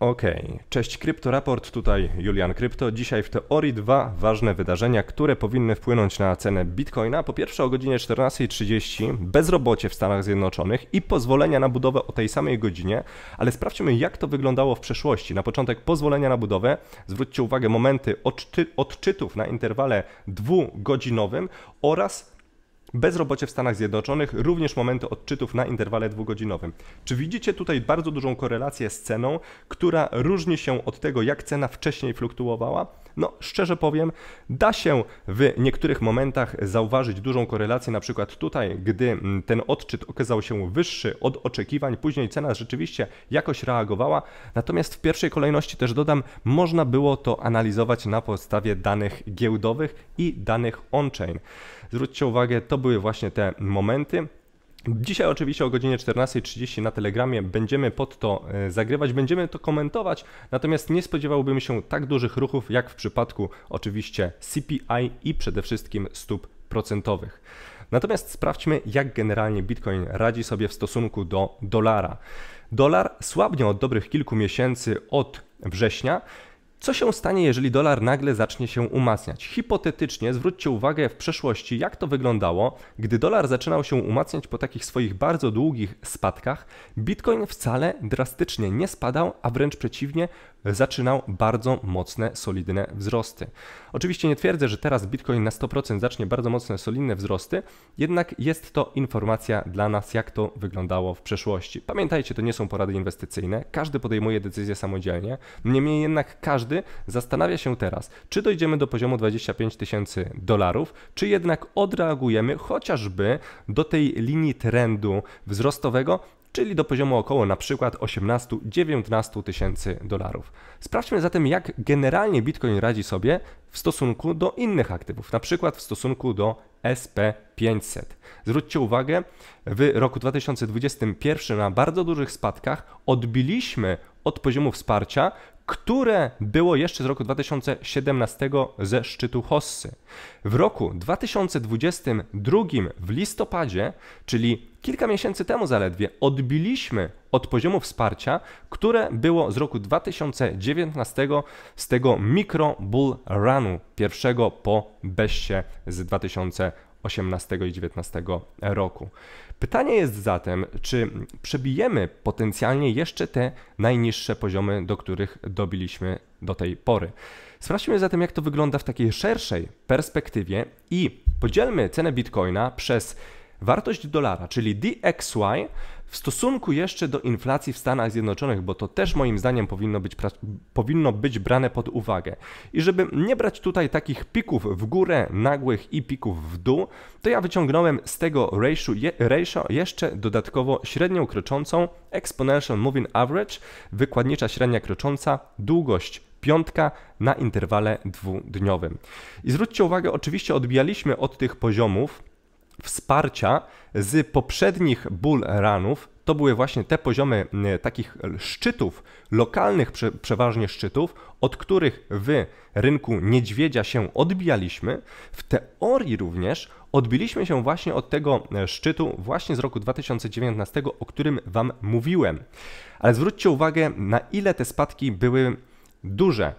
Okej, okay. cześć Kryptoraport, tutaj Julian Krypto. Dzisiaj w teorii dwa ważne wydarzenia, które powinny wpłynąć na cenę Bitcoina. Po pierwsze o godzinie 14.30 bezrobocie w Stanach Zjednoczonych i pozwolenia na budowę o tej samej godzinie, ale sprawdźmy jak to wyglądało w przeszłości. Na początek pozwolenia na budowę, zwróćcie uwagę momenty odczy odczytów na interwale dwugodzinowym oraz Bezrobocie w Stanach Zjednoczonych, również momenty odczytów na interwale dwugodzinowym. Czy widzicie tutaj bardzo dużą korelację z ceną, która różni się od tego, jak cena wcześniej fluktuowała? No, szczerze powiem, da się w niektórych momentach zauważyć dużą korelację, na przykład tutaj, gdy mm, ten odczyt okazał się wyższy od oczekiwań, później cena rzeczywiście jakoś reagowała, natomiast w pierwszej kolejności też dodam, można było to analizować na podstawie danych giełdowych i danych on-chain. Zwróćcie uwagę, to były właśnie te momenty. Dzisiaj oczywiście o godzinie 14.30 na Telegramie będziemy pod to e, zagrywać, będziemy to komentować, natomiast nie spodziewałbym się tak dużych ruchów jak w przypadku oczywiście CPI i przede wszystkim stóp procentowych. Natomiast sprawdźmy, jak generalnie Bitcoin radzi sobie w stosunku do dolara. Dolar słabnie od dobrych kilku miesięcy od września. Co się stanie, jeżeli dolar nagle zacznie się umacniać? Hipotetycznie zwróćcie uwagę w przeszłości, jak to wyglądało, gdy dolar zaczynał się umacniać po takich swoich bardzo długich spadkach. Bitcoin wcale drastycznie nie spadał, a wręcz przeciwnie, zaczynał bardzo mocne, solidne wzrosty. Oczywiście nie twierdzę, że teraz Bitcoin na 100% zacznie bardzo mocne, solidne wzrosty, jednak jest to informacja dla nas, jak to wyglądało w przeszłości. Pamiętajcie, to nie są porady inwestycyjne, każdy podejmuje decyzję samodzielnie, niemniej jednak każdy zastanawia się teraz, czy dojdziemy do poziomu 25 tysięcy dolarów, czy jednak odreagujemy chociażby do tej linii trendu wzrostowego, czyli do poziomu około na przykład 18-19 tysięcy dolarów. Sprawdźmy zatem, jak generalnie Bitcoin radzi sobie w stosunku do innych aktywów, na przykład w stosunku do SP500. Zwróćcie uwagę, w roku 2021 na bardzo dużych spadkach odbiliśmy od poziomu wsparcia, które było jeszcze z roku 2017 ze szczytu Hossy. W roku 2022 w listopadzie, czyli kilka miesięcy temu zaledwie, odbiliśmy od poziomu wsparcia, które było z roku 2019 z tego mikro bull runu, pierwszego po beście z 2018 18 i 19 roku. Pytanie jest zatem, czy przebijemy potencjalnie jeszcze te najniższe poziomy, do których dobiliśmy do tej pory. Sprawdźmy zatem, jak to wygląda w takiej szerszej perspektywie i podzielmy cenę bitcoina przez wartość dolara, czyli DXY, w stosunku jeszcze do inflacji w Stanach Zjednoczonych, bo to też moim zdaniem powinno być, powinno być brane pod uwagę. I żeby nie brać tutaj takich pików w górę nagłych i pików w dół, to ja wyciągnąłem z tego ratio, je, ratio jeszcze dodatkowo średnią kroczącą Exponential Moving Average, wykładnicza średnia krocząca, długość piątka na interwale dwudniowym. I zwróćcie uwagę, oczywiście odbijaliśmy od tych poziomów wsparcia z poprzednich bull runów. To były właśnie te poziomy e, takich szczytów, lokalnych przeważnie szczytów, od których w rynku niedźwiedzia się odbijaliśmy. W teorii również odbiliśmy się właśnie od tego e, szczytu właśnie z roku 2019, o którym Wam mówiłem. Ale zwróćcie uwagę, na ile te spadki były duże.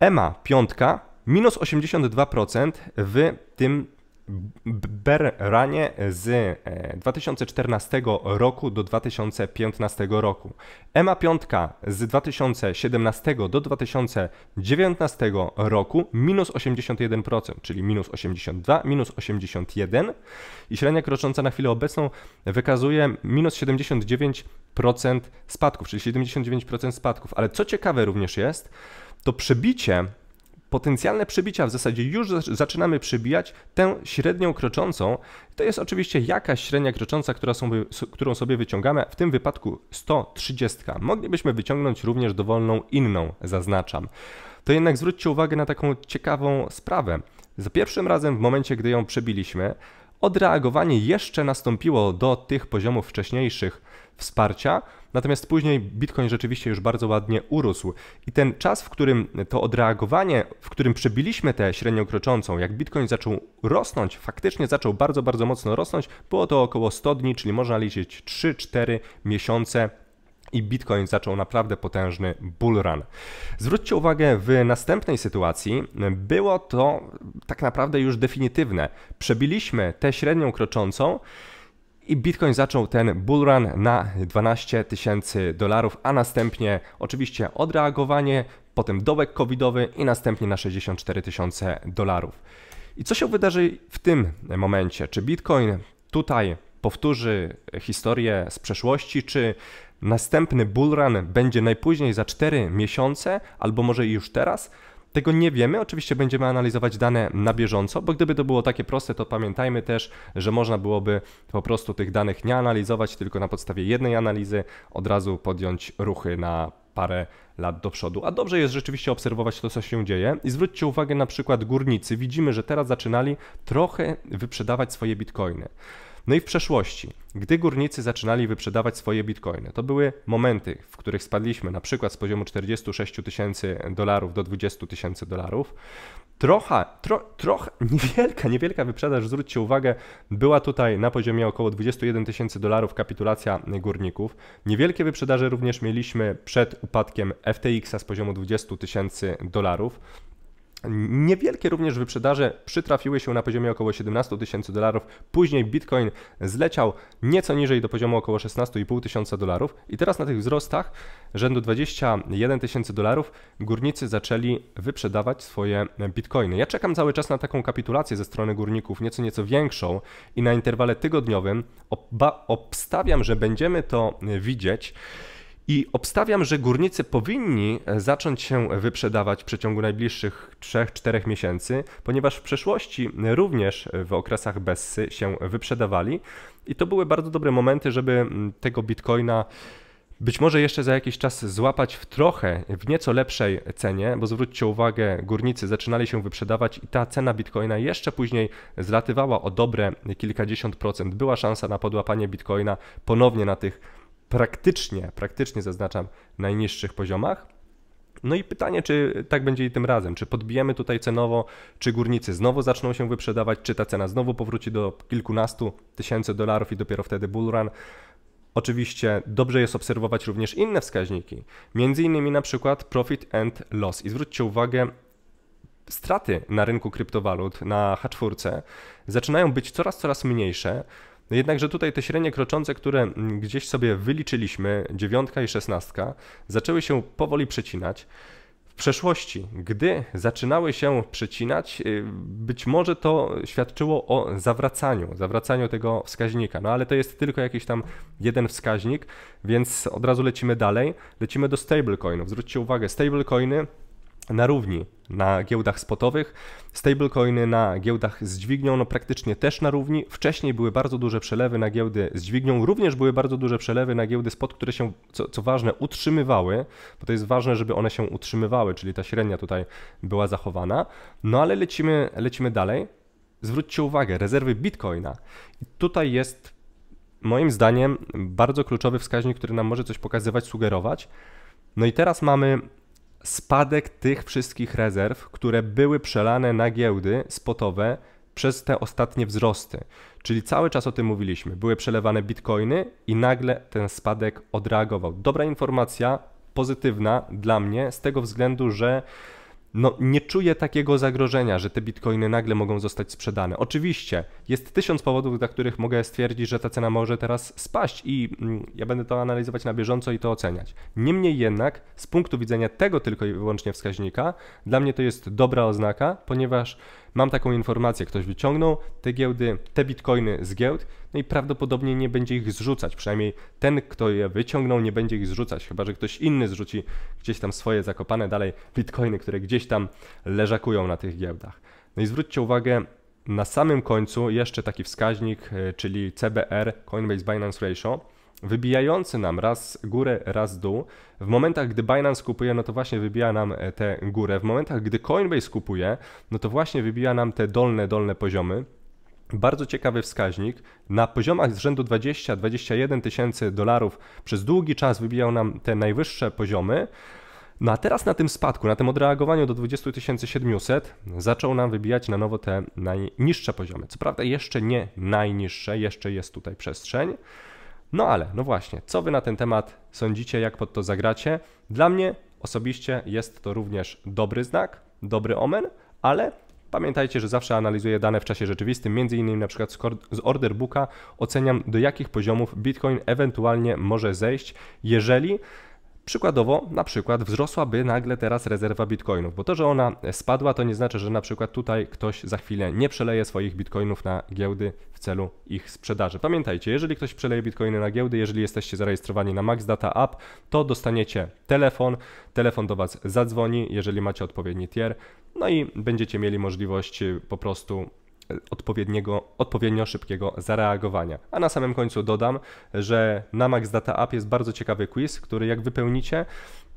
EMA 5 minus 82% w tym Beranie z 2014 e, roku do 2015 roku. Ema 5 z 2017 do 2019 roku minus 81%, czyli minus 82, minus 81 i średnia krocząca na chwilę obecną wykazuje minus 79% spadków, czyli 79% spadków. Ale co ciekawe również jest, to przebicie potencjalne przebicia w zasadzie już zaczynamy przebijać. tę średnią kroczącą. To jest oczywiście jakaś średnia krocząca, która którą sobie wyciągamy, w tym wypadku 130. Moglibyśmy wyciągnąć również dowolną inną, zaznaczam. To jednak zwróćcie uwagę na taką ciekawą sprawę. Za pierwszym razem, w momencie, gdy ją przebiliśmy, Odreagowanie jeszcze nastąpiło do tych poziomów wcześniejszych wsparcia, natomiast później Bitcoin rzeczywiście już bardzo ładnie urósł. I ten czas, w którym to odreagowanie, w którym przebiliśmy tę średnią kroczącą, jak Bitcoin zaczął rosnąć, faktycznie zaczął bardzo, bardzo mocno rosnąć, było to około 100 dni, czyli można liczyć 3-4 miesiące i Bitcoin zaczął naprawdę potężny bull run. Zwróćcie uwagę, w następnej sytuacji było to tak naprawdę już definitywne. Przebiliśmy tę średnią kroczącą i Bitcoin zaczął ten bull run na 12 tysięcy dolarów, a następnie oczywiście odreagowanie, potem dołek covidowy i następnie na 64 tysiące dolarów. I co się wydarzy w tym momencie? Czy Bitcoin tutaj powtórzy historię z przeszłości, czy następny bull run będzie najpóźniej za 4 miesiące, albo może już teraz, tego nie wiemy, oczywiście będziemy analizować dane na bieżąco, bo gdyby to było takie proste, to pamiętajmy też, że można byłoby po prostu tych danych nie analizować, tylko na podstawie jednej analizy od razu podjąć ruchy na parę lat do przodu. A dobrze jest rzeczywiście obserwować to, co się dzieje. I zwróćcie uwagę na przykład górnicy. Widzimy, że teraz zaczynali trochę wyprzedawać swoje bitcoiny. No i w przeszłości, gdy górnicy zaczynali wyprzedawać swoje bitcoiny, to były momenty, w których spadliśmy na przykład z poziomu 46 tysięcy dolarów do 20 tysięcy dolarów. Trochę, tro, trochę, niewielka, niewielka wyprzedaż, zwróćcie uwagę, była tutaj na poziomie około 21 tysięcy dolarów kapitulacja górników. Niewielkie wyprzedaże również mieliśmy przed upadkiem FTX-a z poziomu 20 tysięcy dolarów. Niewielkie również wyprzedaże przytrafiły się na poziomie około 17 tysięcy dolarów. Później Bitcoin zleciał nieco niżej do poziomu około 16,5 tysiąca dolarów. I teraz na tych wzrostach rzędu 21 tysięcy dolarów górnicy zaczęli wyprzedawać swoje bitcoiny. Ja czekam cały czas na taką kapitulację ze strony górników, nieco nieco większą i na interwale tygodniowym obstawiam, że będziemy to widzieć. I obstawiam, że górnicy powinni e, zacząć się wyprzedawać w przeciągu najbliższych 3-4 miesięcy, ponieważ w przeszłości również w okresach bessy się wyprzedawali i to były bardzo dobre momenty, żeby tego bitcoina być może jeszcze za jakiś czas złapać w trochę, w nieco lepszej cenie, bo zwróćcie uwagę, górnicy zaczynali się wyprzedawać i ta cena bitcoina jeszcze później zlatywała o dobre kilkadziesiąt procent. Była szansa na podłapanie bitcoina ponownie na tych praktycznie, praktycznie zaznaczam, najniższych poziomach. No i pytanie, czy tak będzie i tym razem, czy podbijemy tutaj cenowo, czy górnicy znowu zaczną się wyprzedawać, czy ta cena znowu powróci do kilkunastu tysięcy dolarów i dopiero wtedy bullrun. Oczywiście dobrze jest obserwować również inne wskaźniki, między innymi na przykład profit and loss. I zwróćcie uwagę, straty na rynku kryptowalut, na H4, zaczynają być coraz, coraz mniejsze. Jednakże tutaj te średnie kroczące, które mm, gdzieś sobie wyliczyliśmy, dziewiątka i szesnastka, zaczęły się powoli przecinać. W przeszłości, gdy zaczynały się przecinać, y, być może to świadczyło o zawracaniu, zawracaniu tego wskaźnika, no ale to jest tylko jakiś tam jeden wskaźnik, więc od razu lecimy dalej. Lecimy do stablecoinów. Zwróćcie uwagę, stablecoiny na równi na giełdach spotowych, stablecoiny na giełdach z dźwignią no praktycznie też na równi. Wcześniej były bardzo duże przelewy na giełdy z dźwignią, również były bardzo duże przelewy na giełdy spot, które się, co, co ważne, utrzymywały, bo to jest ważne, żeby one się utrzymywały, czyli ta średnia tutaj była zachowana. No ale lecimy, lecimy dalej. Zwróćcie uwagę, rezerwy bitcoina. I tutaj jest moim zdaniem bardzo kluczowy wskaźnik, który nam może coś pokazywać, sugerować. No i teraz mamy spadek tych wszystkich rezerw, które były przelane na giełdy spotowe przez te ostatnie wzrosty. Czyli cały czas o tym mówiliśmy. Były przelewane bitcoiny i nagle ten spadek odreagował. Dobra informacja, pozytywna dla mnie z tego względu, że no, nie czuję takiego zagrożenia, że te bitcoiny nagle mogą zostać sprzedane. Oczywiście jest tysiąc powodów, dla których mogę stwierdzić, że ta cena może teraz spaść i mm, ja będę to analizować na bieżąco i to oceniać. Niemniej jednak, z punktu widzenia tego tylko i wyłącznie wskaźnika, dla mnie to jest dobra oznaka, ponieważ Mam taką informację, ktoś wyciągnął te giełdy, te bitcoiny z giełd, no i prawdopodobnie nie będzie ich zrzucać, przynajmniej ten, kto je wyciągnął, nie będzie ich zrzucać, chyba że ktoś inny zrzuci gdzieś tam swoje zakopane dalej bitcoiny, które gdzieś tam leżakują na tych giełdach. No i zwróćcie uwagę, na samym końcu jeszcze taki wskaźnik, e, czyli CBR, Coinbase Binance Ratio, wybijający nam raz górę, raz dół. W momentach, gdy Binance kupuje, no to właśnie wybija nam e, tę górę. W momentach, gdy Coinbase kupuje, no to właśnie wybija nam te dolne, dolne poziomy. Bardzo ciekawy wskaźnik. Na poziomach z rzędu 20-21 tysięcy dolarów przez długi czas wybijał nam te najwyższe poziomy. No a teraz na tym spadku, na tym odreagowaniu do 20 700 zaczął nam wybijać na nowo te najniższe poziomy. Co prawda jeszcze nie najniższe, jeszcze jest tutaj przestrzeń. No ale, no właśnie, co wy na ten temat sądzicie, jak pod to zagracie? Dla mnie osobiście jest to również dobry znak, dobry omen, ale Pamiętajcie, że zawsze analizuję dane w czasie rzeczywistym, między innymi na przykład z order booka oceniam do jakich poziomów Bitcoin ewentualnie może zejść, jeżeli Przykładowo, na przykład wzrosłaby nagle teraz rezerwa bitcoinów, bo to, że ona spadła, to nie znaczy, że na przykład tutaj ktoś za chwilę nie przeleje swoich bitcoinów na giełdy w celu ich sprzedaży. Pamiętajcie, jeżeli ktoś przeleje bitcoiny na giełdy, jeżeli jesteście zarejestrowani na Max Data App, to dostaniecie telefon, telefon do Was zadzwoni, jeżeli macie odpowiedni tier, no i będziecie mieli możliwość y, po prostu odpowiedniego, odpowiednio szybkiego zareagowania. A na samym końcu dodam, że na Max Data App jest bardzo ciekawy quiz, który jak wypełnicie,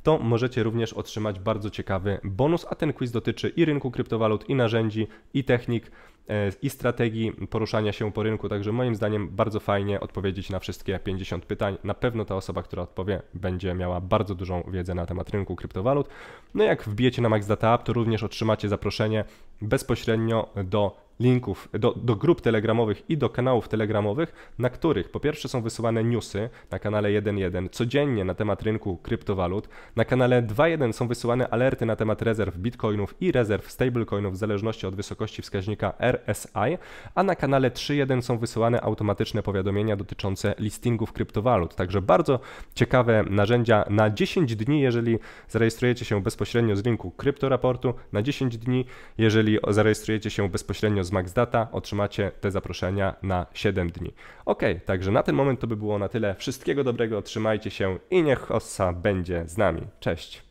to możecie również otrzymać bardzo ciekawy bonus, a ten quiz dotyczy i rynku kryptowalut, i narzędzi, i technik, e, i strategii poruszania się po rynku. Także moim zdaniem bardzo fajnie odpowiedzieć na wszystkie 50 pytań. Na pewno ta osoba, która odpowie, będzie miała bardzo dużą wiedzę na temat rynku kryptowalut. No jak wbijecie na Max Data App, to również otrzymacie zaproszenie bezpośrednio do linków do, do grup telegramowych i do kanałów telegramowych, na których po pierwsze są wysyłane newsy na kanale 1.1 codziennie na temat rynku kryptowalut, na kanale 2.1 są wysyłane alerty na temat rezerw bitcoinów i rezerw stablecoinów w zależności od wysokości wskaźnika RSI, a na kanale 3.1 są wysyłane automatyczne powiadomienia dotyczące listingów kryptowalut. Także bardzo ciekawe narzędzia na 10 dni, jeżeli zarejestrujecie się bezpośrednio z linku kryptoraportu, na 10 dni, jeżeli zarejestrujecie się bezpośrednio z przez MaxData otrzymacie te zaproszenia na 7 dni. Ok, także na ten moment to by było na tyle. Wszystkiego dobrego, trzymajcie się i niech Ossa będzie z nami. Cześć!